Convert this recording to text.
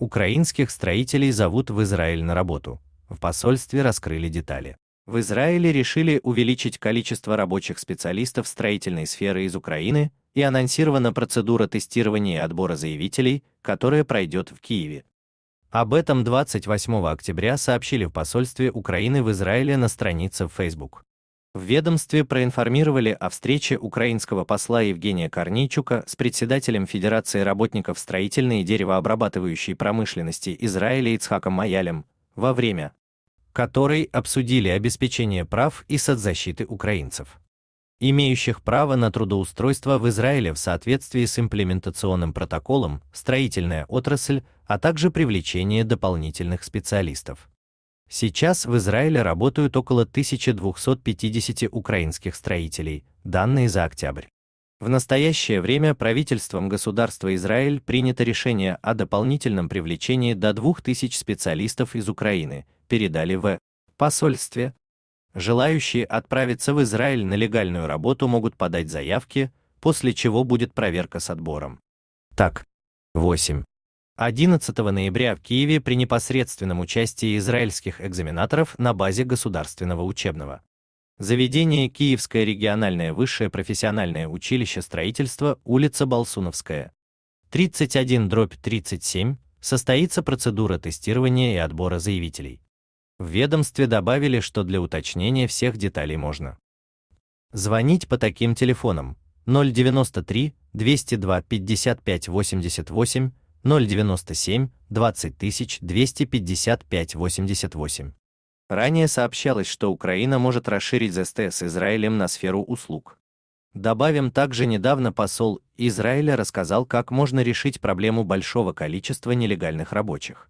Украинских строителей зовут в Израиль на работу. В посольстве раскрыли детали. В Израиле решили увеличить количество рабочих специалистов строительной сферы из Украины, и анонсирована процедура тестирования и отбора заявителей, которая пройдет в Киеве. Об этом 28 октября сообщили в посольстве Украины в Израиле на странице в Facebook. В ведомстве проинформировали о встрече украинского посла Евгения Корнейчука с председателем Федерации работников строительной и деревообрабатывающей промышленности Израиля Ицхаком Маялем, во время которой обсудили обеспечение прав и соцзащиты украинцев, имеющих право на трудоустройство в Израиле в соответствии с имплементационным протоколом «Строительная отрасль», а также привлечение дополнительных специалистов. Сейчас в Израиле работают около 1250 украинских строителей, данные за октябрь. В настоящее время правительством государства Израиль принято решение о дополнительном привлечении до 2000 специалистов из Украины, передали в посольстве. Желающие отправиться в Израиль на легальную работу могут подать заявки, после чего будет проверка с отбором. Так. 8. 11 ноября в Киеве при непосредственном участии израильских экзаменаторов на базе Государственного учебного заведения Киевское региональное высшее профессиональное училище строительства улица Болсуновская 31 дробь 37 состоится процедура тестирования и отбора заявителей. В ведомстве добавили, что для уточнения всех деталей можно звонить по таким телефонам 093 202 55 88 097 20255 88. Ранее сообщалось, что Украина может расширить ЗСТ с Израилем на сферу услуг. Добавим также недавно посол Израиля рассказал, как можно решить проблему большого количества нелегальных рабочих.